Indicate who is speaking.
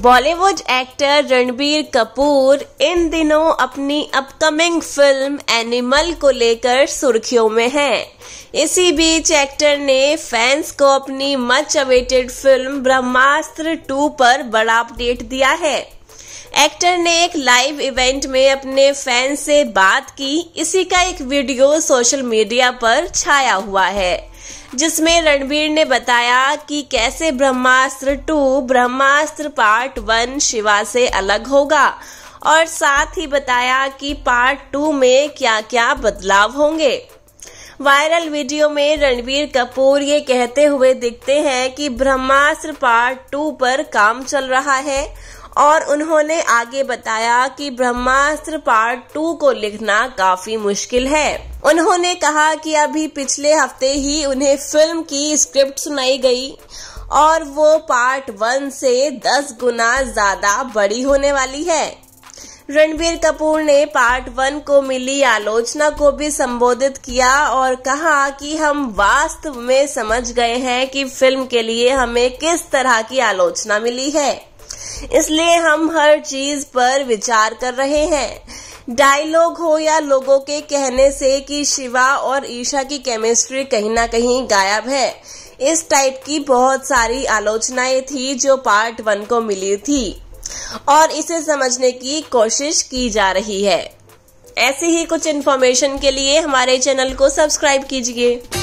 Speaker 1: Bollywood actor Ranbir Kapoor इन दिनों अपनी अपकमिंग फिल्म एनिमल को लेकर सुर्खियों में हैं। इसी बीच एक्टर ने फैंस को अपनी मच अवेटेड फिल्म ब्रह्मास्त्र 2 पर बड़ा अपडेट दिया है एक्टर ने एक लाइव इवेंट में अपने फैंस से बात की इसी का एक वीडियो सोशल मीडिया पर छाया हुआ है जिसमें रणबीर ने बताया कि कैसे Brahmastra two Brahmastra part one Shiva से अलग होगा और साथ ही बताया कि पार्ट टू में क्या क्या बदलाव होंगे वायरल वीडियो में रणबीर कपूर ये कहते हुए दिखते हैं कि ब्रह्मास्त्र पार्ट टू पर काम चल रहा है और उन्होंने आगे बताया कि ब्रह्मास्त्र पार्ट टू को लिखना काफी मुश्किल है उन्होंने कहा कि अभी पिछले हफ्ते ही उन्हें फिल्म की स्क्रिप्ट सुनाई गई और वो पार्ट वन से दस गुना ज्यादा बड़ी होने वाली है रणबीर कपूर ने पार्ट वन को मिली आलोचना को भी संबोधित किया और कहा कि हम वास्तव में समझ गए हैं कि फिल्म के लिए हमें किस तरह की आलोचना मिली है इसलिए हम हर चीज पर विचार कर रहे हैं डायलॉग हो या लोगों के कहने से कि शिवा और ईशा की केमिस्ट्री कहीं ना कहीं गायब है इस टाइप की बहुत सारी आलोचनाएं थी जो पार्ट वन को मिली थी और इसे समझने की कोशिश की जा रही है ऐसे ही कुछ इन्फॉर्मेशन के लिए हमारे चैनल को सब्सक्राइब कीजिए